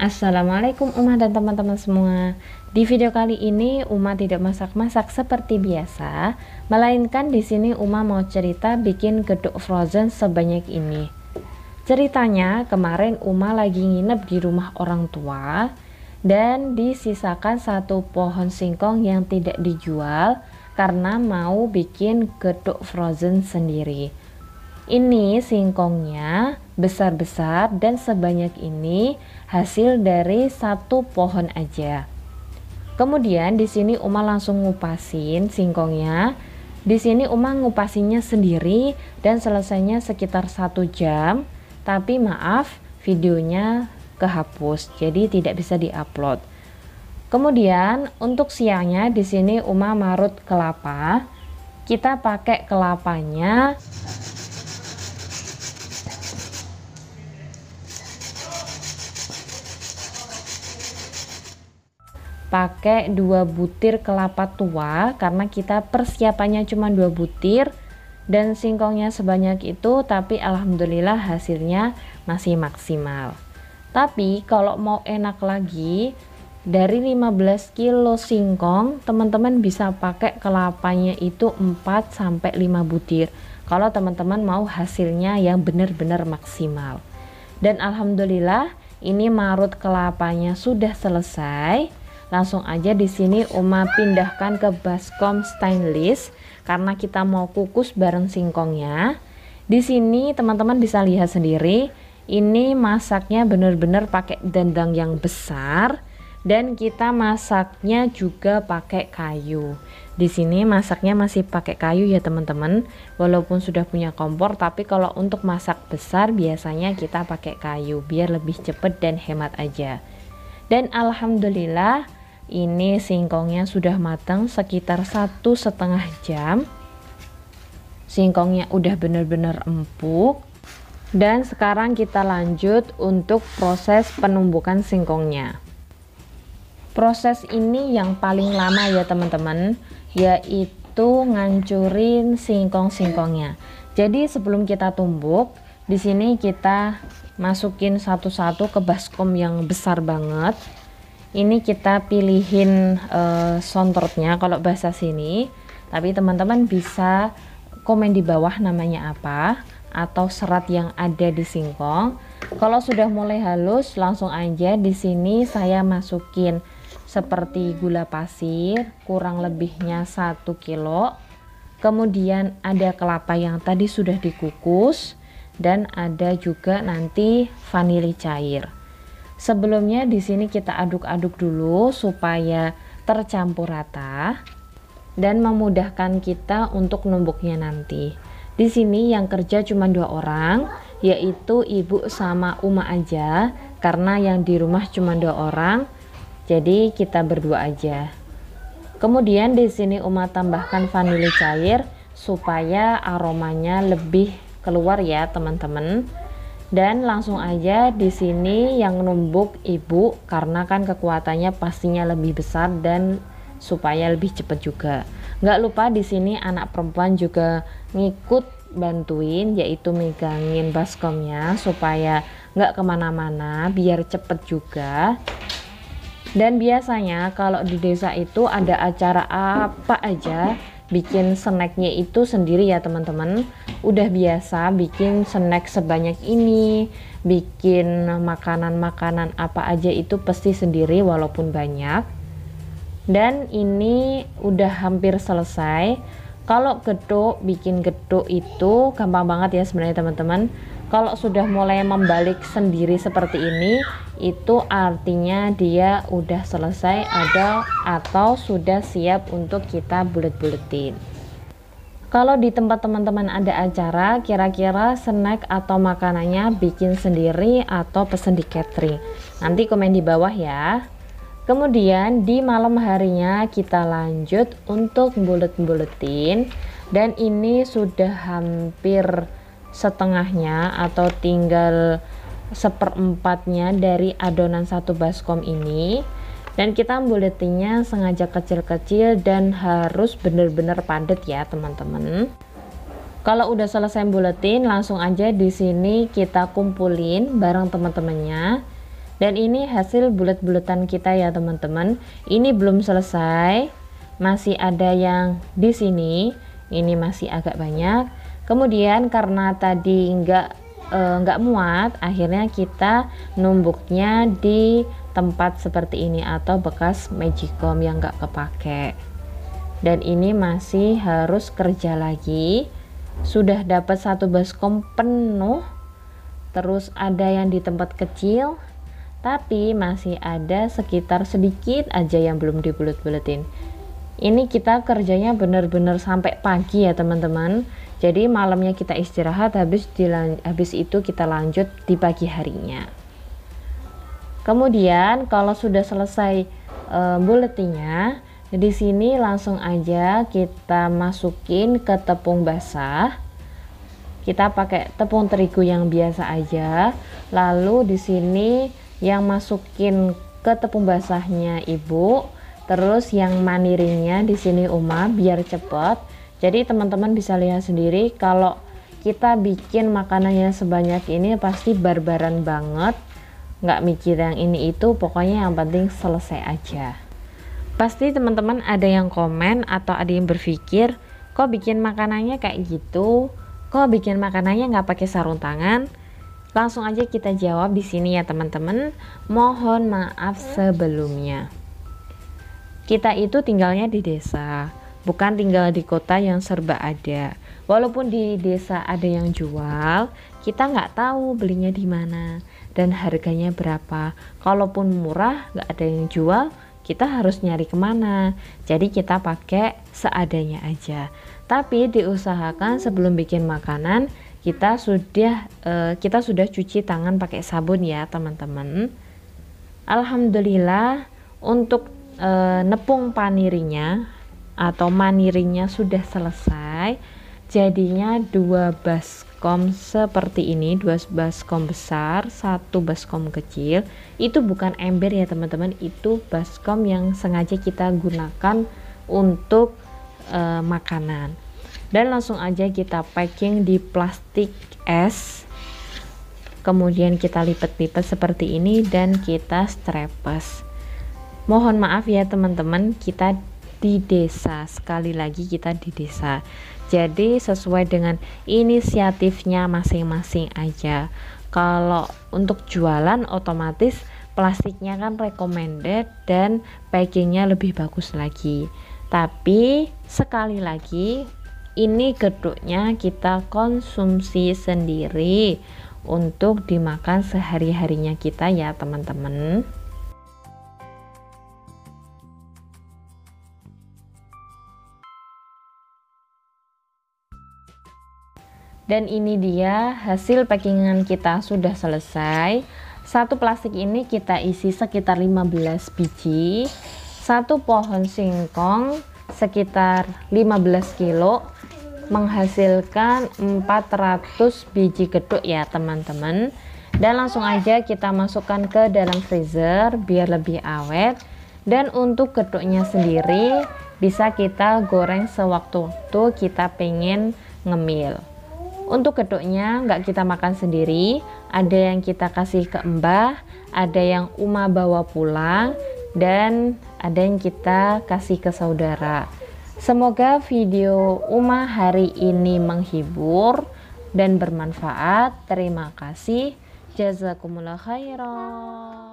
Assalamualaikum Uma dan teman-teman semua Di video kali ini Uma tidak masak-masak seperti biasa Melainkan di sini Uma mau cerita bikin geduk frozen sebanyak ini Ceritanya kemarin Uma lagi nginep di rumah orang tua Dan disisakan satu pohon singkong yang tidak dijual Karena mau bikin geduk frozen sendiri ini singkongnya besar-besar dan sebanyak ini hasil dari satu pohon aja. Kemudian di sini Uma langsung ngupasin singkongnya. Di sini Uma ngupasinya sendiri dan selesainya sekitar satu jam. Tapi maaf, videonya kehapus, jadi tidak bisa diupload. Kemudian untuk siangnya di sini Uma marut kelapa. Kita pakai kelapanya pakai dua butir kelapa tua karena kita persiapannya cuma dua butir dan singkongnya sebanyak itu tapi alhamdulillah hasilnya masih maksimal tapi kalau mau enak lagi dari 15 kilo singkong teman-teman bisa pakai kelapanya itu 4 sampai 5 butir kalau teman-teman mau hasilnya yang benar-benar maksimal dan alhamdulillah ini marut kelapanya sudah selesai langsung aja di sini Uma pindahkan ke baskom stainless karena kita mau kukus bareng singkongnya di sini teman-teman bisa lihat sendiri ini masaknya benar-benar pakai dendang yang besar dan kita masaknya juga pakai kayu. Di sini masaknya masih pakai kayu ya teman-teman. Walaupun sudah punya kompor tapi kalau untuk masak besar biasanya kita pakai kayu biar lebih cepat dan hemat aja. Dan alhamdulillah ini singkongnya sudah matang sekitar satu setengah jam. Singkongnya udah benar-benar empuk. Dan sekarang kita lanjut untuk proses penumbukan singkongnya. Proses ini yang paling lama ya teman-teman, yaitu ngancurin singkong-singkongnya. Jadi sebelum kita tumbuk, di sini kita masukin satu-satu ke baskom yang besar banget ini kita pilihin uh, eh, sontrotnya kalau bahasa sini tapi teman-teman bisa komen di bawah namanya apa atau serat yang ada di singkong kalau sudah mulai halus langsung aja di sini saya masukin seperti gula pasir kurang lebihnya 1 kilo kemudian ada kelapa yang tadi sudah dikukus dan ada juga nanti vanili cair Sebelumnya di sini kita aduk-aduk dulu supaya tercampur rata dan memudahkan kita untuk numbuknya nanti. Di sini yang kerja cuma dua orang, yaitu ibu sama Uma aja, karena yang di rumah cuma dua orang, jadi kita berdua aja. Kemudian di sini Uma tambahkan vanili cair supaya aromanya lebih keluar ya teman-teman. Dan langsung aja di sini yang numbuk ibu karena kan kekuatannya pastinya lebih besar dan supaya lebih cepat juga. Nggak lupa di sini anak perempuan juga ngikut bantuin yaitu megangin baskomnya supaya nggak kemana-mana biar cepet juga dan biasanya kalau di desa itu ada acara apa aja bikin snacknya itu sendiri ya teman-teman udah biasa bikin snack sebanyak ini bikin makanan-makanan apa aja itu pasti sendiri walaupun banyak dan ini udah hampir selesai kalau geduk bikin geduk itu gampang banget ya sebenarnya teman-teman kalau sudah mulai membalik sendiri seperti ini, itu artinya dia udah selesai ada atau sudah siap untuk kita bulet-buletin. Kalau di tempat teman-teman ada acara, kira-kira snack atau makanannya bikin sendiri atau pesen di catering. Nanti komen di bawah ya. Kemudian di malam harinya kita lanjut untuk bulet-buletin dan ini sudah hampir setengahnya atau tinggal seperempatnya dari adonan satu baskom ini dan kita buletinnya sengaja kecil-kecil dan harus benar-benar padat ya teman-teman kalau udah selesai buletin langsung aja di sini kita kumpulin bareng teman-temannya dan ini hasil bulat-bulatan kita ya teman-teman ini belum selesai masih ada yang di sini ini masih agak banyak kemudian karena tadi nggak eh, nggak muat akhirnya kita numbuknya di tempat seperti ini atau bekas magicom yang nggak kepake dan ini masih harus kerja lagi sudah dapat satu baskom penuh terus ada yang di tempat kecil tapi masih ada sekitar sedikit aja yang belum dibulut buletin ini kita kerjanya benar-benar sampai pagi ya teman-teman jadi malamnya kita istirahat habis dilan habis itu kita lanjut di pagi harinya. Kemudian kalau sudah selesai e, eh, buletinya, di sini langsung aja kita masukin ke tepung basah. Kita pakai tepung terigu yang biasa aja. Lalu di sini yang masukin ke tepung basahnya ibu, terus yang manirinya di sini Uma biar cepet. Jadi teman-teman bisa lihat sendiri kalau kita bikin makanannya sebanyak ini pasti barbaran banget. Nggak mikir yang ini itu, pokoknya yang penting selesai aja. Pasti teman-teman ada yang komen atau ada yang berpikir, kok bikin makanannya kayak gitu? Kok bikin makanannya nggak pakai sarung tangan? Langsung aja kita jawab di sini ya teman-teman. Mohon maaf sebelumnya. Kita itu tinggalnya di desa bukan tinggal di kota yang serba ada. Walaupun di desa ada yang jual, kita nggak tahu belinya di mana dan harganya berapa. Kalaupun murah, nggak ada yang jual, kita harus nyari kemana. Jadi kita pakai seadanya aja. Tapi diusahakan sebelum bikin makanan, kita sudah eh, kita sudah cuci tangan pakai sabun ya teman-teman alhamdulillah untuk uh, nepung panirinya atau manirinya sudah selesai jadinya dua baskom seperti ini dua baskom besar satu baskom kecil itu bukan ember ya teman-teman itu baskom yang sengaja kita gunakan untuk e, makanan dan langsung aja kita packing di plastik es kemudian kita lipat-lipat seperti ini dan kita strapes mohon maaf ya teman-teman kita di desa. Sekali lagi kita di desa. Jadi sesuai dengan inisiatifnya masing-masing aja. Kalau untuk jualan otomatis plastiknya kan recommended dan packingnya lebih bagus lagi. Tapi sekali lagi ini geduknya kita konsumsi sendiri untuk dimakan sehari-harinya kita ya teman-teman. Dan ini dia hasil packingan kita sudah selesai. Satu plastik ini kita isi sekitar 15 biji. Satu pohon singkong sekitar 15 kilo menghasilkan 400 biji geduk ya teman-teman. Dan langsung aja kita masukkan ke dalam freezer biar lebih awet. Dan untuk geduknya sendiri bisa kita goreng sewaktu-waktu kita pengen ngemil. Untuk gedoknya nggak kita makan sendiri, ada yang kita kasih ke Mbah, ada yang Uma bawa pulang, dan ada yang kita kasih ke saudara. Semoga video Uma hari ini menghibur dan bermanfaat. Terima kasih. Jazakumullah khairan.